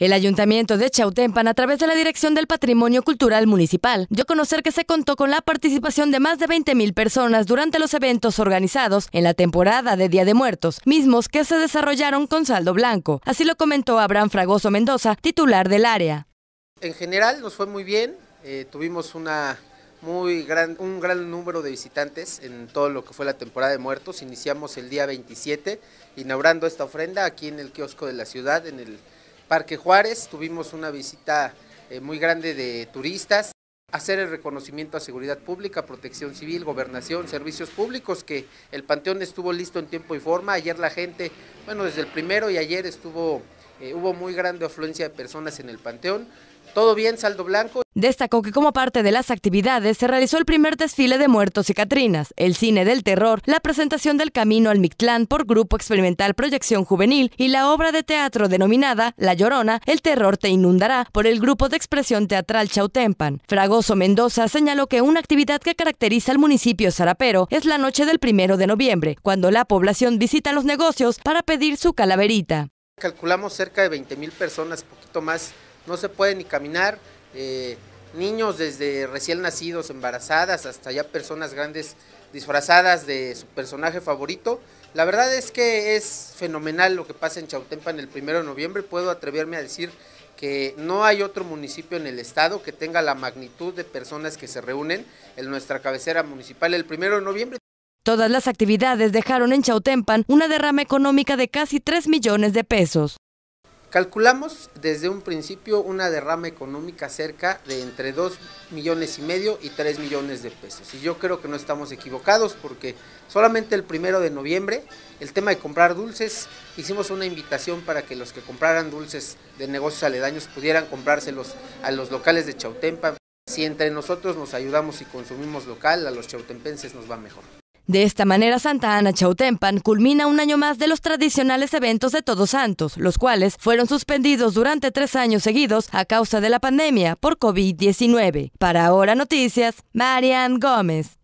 El Ayuntamiento de Chautempan, a través de la Dirección del Patrimonio Cultural Municipal, dio a conocer que se contó con la participación de más de 20.000 personas durante los eventos organizados en la temporada de Día de Muertos, mismos que se desarrollaron con saldo blanco. Así lo comentó Abraham Fragoso Mendoza, titular del área. En general nos fue muy bien, eh, tuvimos un gran número de visitantes en todo lo que fue la temporada de muertos. Iniciamos el día 27, inaugurando esta ofrenda aquí en el kiosco de la ciudad, en el Parque Juárez, tuvimos una visita eh, muy grande de turistas, hacer el reconocimiento a seguridad pública, protección civil, gobernación, servicios públicos, que el panteón estuvo listo en tiempo y forma, ayer la gente, bueno, desde el primero y ayer estuvo eh, hubo muy grande afluencia de personas en el Panteón. Todo bien, saldo blanco. Destacó que como parte de las actividades se realizó el primer desfile de muertos y Catrinas, el cine del terror, la presentación del Camino al Mictlán por Grupo Experimental Proyección Juvenil y la obra de teatro denominada La Llorona, El Terror te inundará por el Grupo de Expresión Teatral Chautempan. Fragoso Mendoza señaló que una actividad que caracteriza al municipio zarapero es la noche del primero de noviembre, cuando la población visita los negocios para pedir su calaverita. Calculamos cerca de 20 mil personas, poquito más, no se puede ni caminar, eh, niños desde recién nacidos, embarazadas, hasta ya personas grandes disfrazadas de su personaje favorito. La verdad es que es fenomenal lo que pasa en Chautempa en el 1 de noviembre. Puedo atreverme a decir que no hay otro municipio en el estado que tenga la magnitud de personas que se reúnen en nuestra cabecera municipal el 1 de noviembre. Todas las actividades dejaron en Chautempan una derrama económica de casi 3 millones de pesos. Calculamos desde un principio una derrama económica cerca de entre 2 millones y medio y 3 millones de pesos. Y yo creo que no estamos equivocados porque solamente el primero de noviembre, el tema de comprar dulces, hicimos una invitación para que los que compraran dulces de negocios aledaños pudieran comprárselos a los locales de Chautempan. Si entre nosotros nos ayudamos y consumimos local, a los chautempenses nos va mejor. De esta manera, Santa Ana Chautempan culmina un año más de los tradicionales eventos de Todos Santos, los cuales fueron suspendidos durante tres años seguidos a causa de la pandemia por COVID-19. Para Ahora Noticias, Marian Gómez.